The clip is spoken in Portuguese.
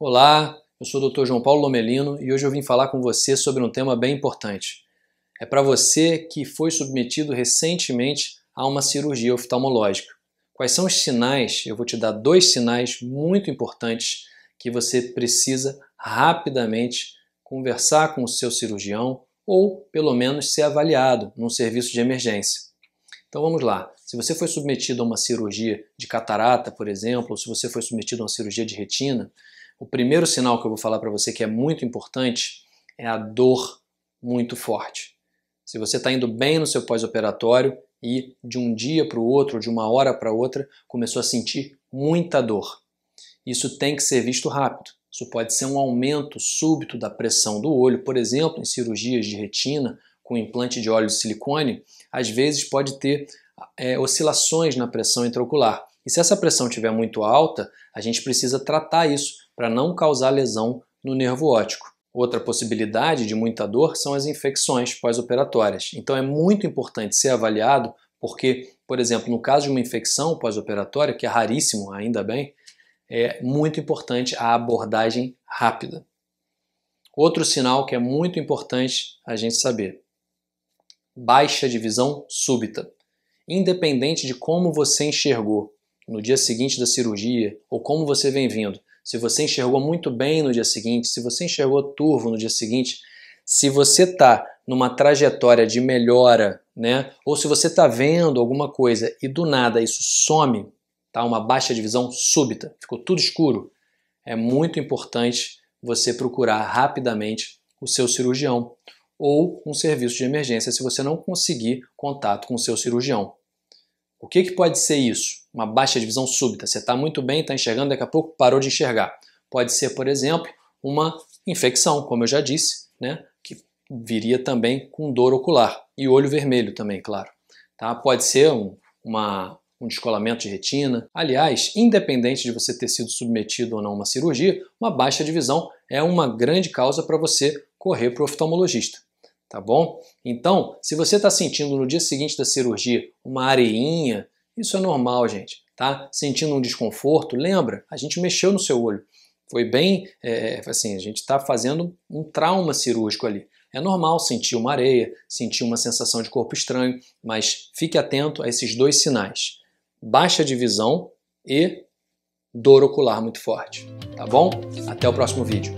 Olá, eu sou o Dr. João Paulo Lomelino e hoje eu vim falar com você sobre um tema bem importante. É para você que foi submetido recentemente a uma cirurgia oftalmológica. Quais são os sinais? Eu vou te dar dois sinais muito importantes que você precisa rapidamente conversar com o seu cirurgião ou pelo menos ser avaliado num serviço de emergência. Então vamos lá. Se você foi submetido a uma cirurgia de catarata, por exemplo, ou se você foi submetido a uma cirurgia de retina, o primeiro sinal que eu vou falar para você que é muito importante é a dor muito forte. Se você está indo bem no seu pós-operatório e de um dia para o outro, de uma hora para outra, começou a sentir muita dor. Isso tem que ser visto rápido. Isso pode ser um aumento súbito da pressão do olho, por exemplo, em cirurgias de retina com implante de óleo de silicone, às vezes pode ter é, oscilações na pressão intraocular. E se essa pressão estiver muito alta, a gente precisa tratar isso para não causar lesão no nervo óptico. Outra possibilidade de muita dor são as infecções pós-operatórias. Então é muito importante ser avaliado porque, por exemplo, no caso de uma infecção pós-operatória, que é raríssimo, ainda bem, é muito importante a abordagem rápida. Outro sinal que é muito importante a gente saber: baixa de visão súbita. Independente de como você enxergou no dia seguinte da cirurgia ou como você vem vindo, se você enxergou muito bem no dia seguinte, se você enxergou turvo no dia seguinte, se você está numa trajetória de melhora, né? Ou se você está vendo alguma coisa e do nada isso some, tá? Uma baixa de visão súbita, ficou tudo escuro. É muito importante você procurar rapidamente o seu cirurgião ou um serviço de emergência se você não conseguir contato com o seu cirurgião. O que, que pode ser isso? Uma baixa de visão súbita. Você está muito bem, está enxergando, daqui a pouco parou de enxergar. Pode ser, por exemplo, uma infecção, como eu já disse, né? que viria também com dor ocular. E olho vermelho também, claro. Tá? Pode ser um, uma, um descolamento de retina. Aliás, independente de você ter sido submetido ou não a uma cirurgia, uma baixa de visão é uma grande causa para você correr para o oftalmologista tá bom? Então, se você está sentindo no dia seguinte da cirurgia uma areinha, isso é normal, gente, tá? Sentindo um desconforto, lembra? A gente mexeu no seu olho. Foi bem, é, assim, a gente está fazendo um trauma cirúrgico ali. É normal sentir uma areia, sentir uma sensação de corpo estranho, mas fique atento a esses dois sinais: baixa de visão e dor ocular muito forte. Tá bom? Até o próximo vídeo.